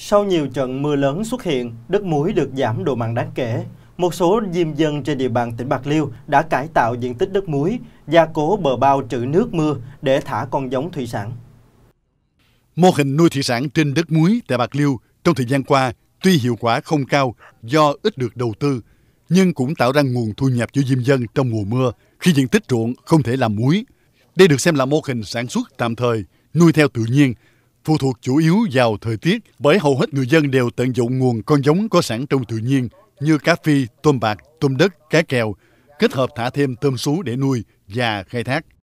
Sau nhiều trận mưa lớn xuất hiện, đất muối được giảm độ mặn đáng kể. Một số diêm dân trên địa bàn tỉnh Bạc Liêu đã cải tạo diện tích đất muối, gia cố bờ bao trữ nước mưa để thả con giống thủy sản. Mô hình nuôi thủy sản trên đất muối tại Bạc Liêu trong thời gian qua tuy hiệu quả không cao do ít được đầu tư, nhưng cũng tạo ra nguồn thu nhập cho diêm dân trong mùa mưa khi diện tích ruộng không thể làm muối. Đây được xem là mô hình sản xuất tạm thời, nuôi theo tự nhiên phụ thuộc chủ yếu vào thời tiết bởi hầu hết người dân đều tận dụng nguồn con giống có sẵn trong tự nhiên như cá phi, tôm bạc, tôm đất, cá kèo, kết hợp thả thêm tôm sú để nuôi và khai thác.